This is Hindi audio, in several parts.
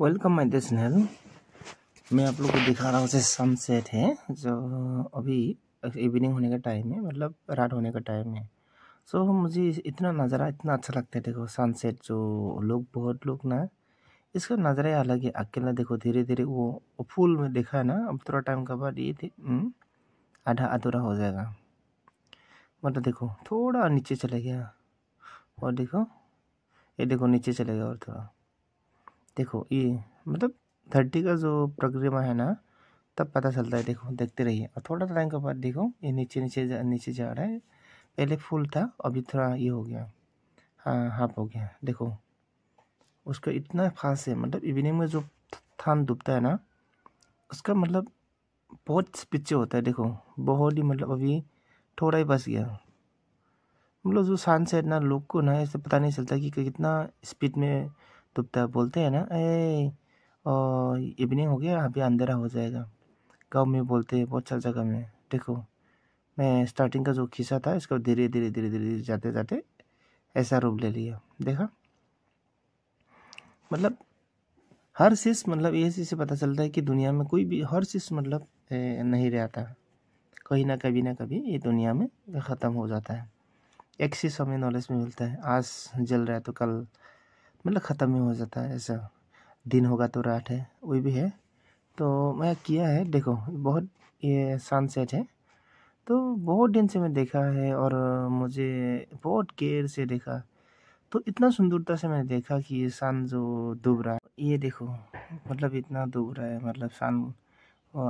वेलकम माई दिस चैनल मैं आप लोग को दिखा रहा हूँ जैसे सनसेट है जो अभी इवनिंग होने का टाइम है मतलब रात होने का टाइम है सो so, मुझे इतना नज़ारा इतना अच्छा लगता है देखो सनसेट जो लोग बहुत लोग ना इसका नज़ारा अलग है अकेला देखो धीरे धीरे वो फूल में देखा है ना अब थोड़ा टाइम के बाद ये हम्म, आधा अधूरा हो जाएगा मतलब देखो थोड़ा नीचे चले गया और देखो ये देखो नीचे चले गया और थोड़ा देखो ये मतलब थर्टी का जो प्रक्रिया है ना तब पता चलता है देखो देखते रहिए और थोड़ा टाइम के बाद देखो ये नीचे नीचे जा, नीचे जा रहा है पहले फुल था अभी थोड़ा ये हो गया हाँ हाफ हो गया देखो उसका इतना फास्ट है मतलब इवनिंग में जो थान डूबता है ना उसका मतलब बहुत पीछे होता है देखो बहुत ही मतलब अभी थोड़ा ही बस गया मतलब जो सनसेट ना लुक को ना ऐसे पता नहीं चलता कि कितना स्पीड में तो तब बोलते हैं ना ए इवनिंग हो गया अभी अंधेरा हो जाएगा गाँव में बोलते हैं बहुत सारी जगह में देखो मैं स्टार्टिंग का जो खिस्सा था इसको धीरे धीरे धीरे धीरे धीरे जाते जाते ऐसा रूप ले लिया देखा मतलब हर चीज़ मतलब ये चीज़ से पता चलता है कि दुनिया में कोई भी हर चीज़ मतलब नहीं रहता कहीं ना कभी ना कभी ये दुनिया में ख़त्म हो जाता है एक चीज़ हमें नॉलेज में मिलता है आज जल रहा है तो कल मतलब ख़त्म ही हो जाता है ऐसा दिन होगा तो रात है वही भी है तो मैं किया है देखो बहुत ये सनसेट है तो बहुत दिन से मैं देखा है और मुझे बहुत केयर से देखा तो इतना सुंदरता से मैंने देखा कि ये सन जो डूब रहा है ये देखो मतलब इतना डूब रहा है मतलब सन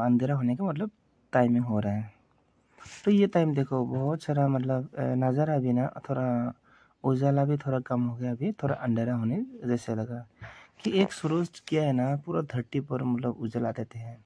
अंधेरा होने का मतलब टाइमिंग हो रहा है तो ये टाइम देखो बहुत सारा मतलब नज़ारा भी ना थोड़ा उजाला भी थोड़ा कम हो गया अभी थोड़ा अंधेरा होने जैसे लगा कि एक हाँ। सूरज क्या है ना पूरा धरती पर मतलब उजाला देते हैं